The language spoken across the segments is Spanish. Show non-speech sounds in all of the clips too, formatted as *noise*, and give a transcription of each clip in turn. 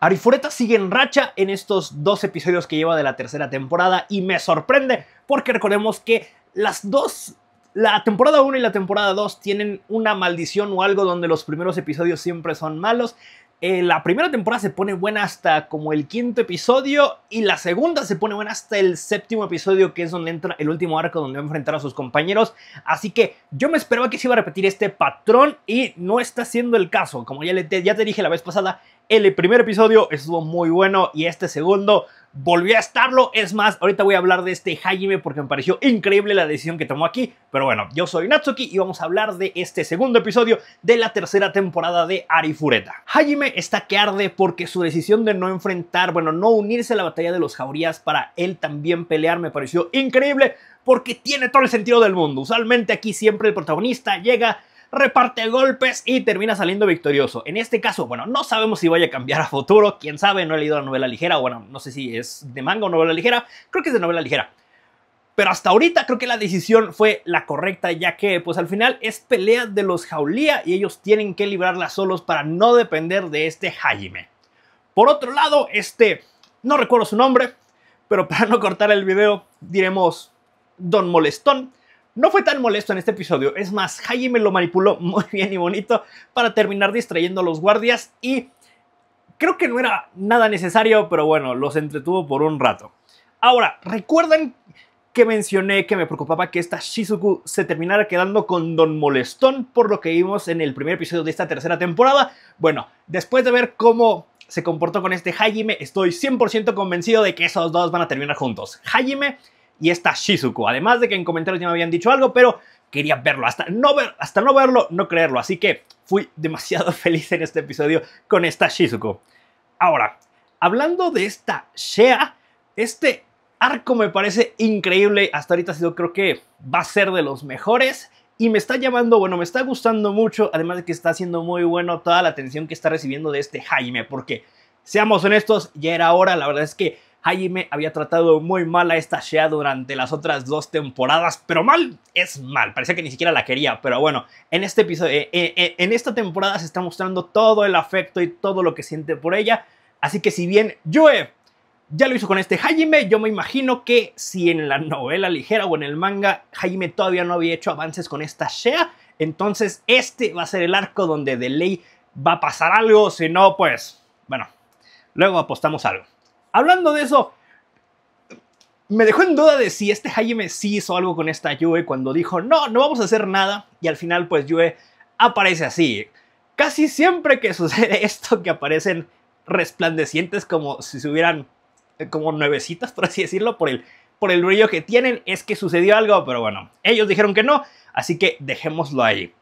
Arifureta sigue en racha en estos dos episodios que lleva de la tercera temporada y me sorprende porque recordemos que las dos, la temporada 1 y la temporada 2 tienen una maldición o algo donde los primeros episodios siempre son malos. Eh, la primera temporada se pone buena hasta como el quinto episodio y la segunda se pone buena hasta el séptimo episodio que es donde entra el último arco donde va a enfrentar a sus compañeros. Así que yo me esperaba que se iba a repetir este patrón y no está siendo el caso. Como ya, le, ya te dije la vez pasada, el primer episodio estuvo muy bueno y este segundo volvió a estarlo. Es más, ahorita voy a hablar de este Hajime porque me pareció increíble la decisión que tomó aquí. Pero bueno, yo soy Natsuki y vamos a hablar de este segundo episodio de la tercera temporada de Arifureta. Hajime está que arde porque su decisión de no enfrentar, bueno, no unirse a la batalla de los jaurías para él también pelear me pareció increíble porque tiene todo el sentido del mundo. Usualmente aquí siempre el protagonista llega reparte golpes y termina saliendo victorioso. En este caso, bueno, no sabemos si vaya a cambiar a futuro, quién sabe, no he leído la novela ligera, bueno, no sé si es de manga o novela ligera, creo que es de novela ligera. Pero hasta ahorita creo que la decisión fue la correcta, ya que pues al final es pelea de los jaulía y ellos tienen que librarla solos para no depender de este Hajime. Por otro lado, este, no recuerdo su nombre, pero para no cortar el video diremos Don Molestón, no fue tan molesto en este episodio, es más, Jaime lo manipuló *laughs* muy bien y bonito para terminar distrayendo a los guardias y creo que no era nada necesario, pero bueno, los entretuvo por un rato. Ahora, ¿recuerdan que mencioné que me preocupaba que esta Shizuku se terminara quedando con Don Molestón por lo que vimos en el primer episodio de esta tercera temporada. Bueno, después de ver cómo se comportó con este Hajime, estoy 100% convencido de que esos dos van a terminar juntos. Hajime y esta Shizuku. Además de que en comentarios ya me habían dicho algo, pero quería verlo. Hasta no, ver, hasta no verlo, no creerlo. Así que fui demasiado *laughs* feliz en este episodio con esta Shizuku. Ahora, hablando de esta Shea, este arco me parece increíble. Hasta ahorita ha sido, creo que va a ser de los mejores. Y me está llamando, bueno, me está gustando mucho. Además de que está haciendo muy bueno toda la atención que está recibiendo de este Jaime. Porque, seamos honestos, ya era hora. La verdad es que Jaime había tratado muy mal a esta Shea durante las otras dos temporadas, pero mal es mal, parecía que ni siquiera la quería, pero bueno, en este episodio, eh, eh, eh, en esta temporada se está mostrando todo el afecto y todo lo que siente por ella, así que si bien Yue ya lo hizo con este Jaime, yo me imagino que si en la novela ligera o en el manga Jaime todavía no había hecho avances con esta Shea, entonces este va a ser el arco donde de ley va a pasar algo, si no, pues, bueno, luego apostamos algo. Hablando de eso, me dejó en duda de si este Jaime sí hizo algo con esta Yue cuando dijo, no, no vamos a hacer nada. Y al final, pues Yue aparece así. Casi siempre que *laughs* sucede esto, que aparecen resplandecientes como si se hubieran eh, como nuevecitas, por así decirlo, por el, por el brillo que tienen, es que sucedió algo, pero bueno, ellos dijeron que no, así que dejémoslo ahí.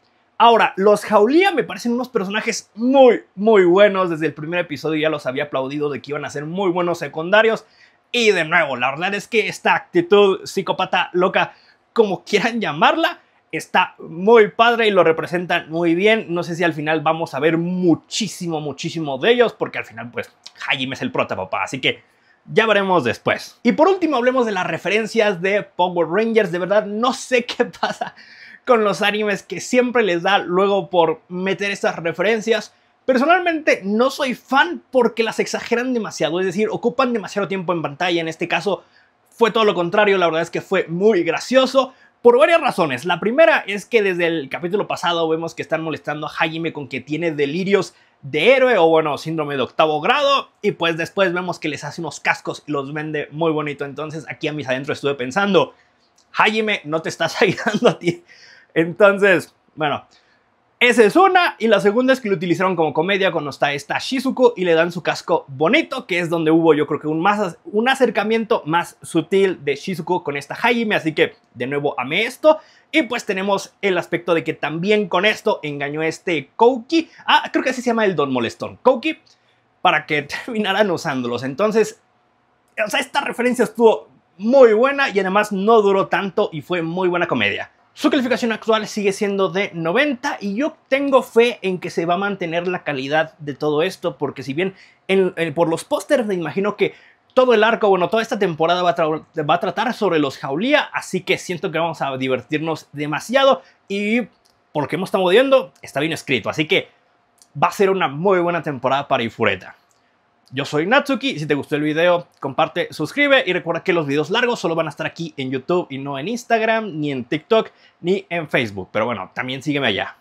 Ahora, los jaulía me parecen unos personajes muy, muy buenos. Desde el primer episodio ya los había aplaudido de que iban a ser muy buenos secundarios. Y de nuevo, la verdad es que esta actitud psicópata, loca, como quieran llamarla, está muy padre y lo representan muy bien. No sé si al final vamos a ver muchísimo, muchísimo de ellos, porque al final, pues, Hajime es el prota, papá. Así que ya veremos después. Y por último hablemos de las referencias de Power Rangers, de verdad no sé *laughs* qué pasa con los animes que siempre les da luego por meter estas referencias. Personalmente no soy fan porque las exageran demasiado, es decir, ocupan demasiado tiempo en pantalla, en este caso fue todo lo contrario, la verdad es que fue muy gracioso, por varias razones. La primera es que desde el capítulo pasado vemos que están molestando a Jaime con que tiene delirios de héroe o bueno, síndrome de octavo grado y pues después vemos que les hace unos cascos y los vende muy bonito. Entonces aquí a mis adentro estuve pensando, Jaime, no te estás ayudando *laughs* a ti. Entonces, bueno, esa es una, y la segunda es que lo utilizaron como comedia cuando está esta Shizuku y le dan su casco bonito, que es donde hubo yo creo que un, más, un acercamiento más sutil de Shizuku con esta Hajime, así que de nuevo amé esto. Y pues tenemos el aspecto de que también con esto engañó este Kouki, ah, creo que así se llama el Don Molestón, Kouki, para que *laughs* terminaran usándolos. Entonces, o sea, esta referencia estuvo muy buena y además no duró tanto y fue muy buena comedia. Su calificación actual sigue siendo de 90 y yo tengo fe en que se va a mantener la calidad de todo esto porque si bien por los pósters me imagino que todo el arco, bueno, toda esta temporada va a, va a tratar sobre los Jaulía, así que siento que vamos a divertirnos demasiado y porque hemos estado viendo, está bien escrito, así que va a ser una muy buena temporada para Ifureta. Yo soy Natsuki, si te gustó el video, comparte, suscribe y recuerda que los videos largos solo van a estar aquí en YouTube y no en Instagram, ni en TikTok, ni en Facebook. Pero bueno, también sígueme allá.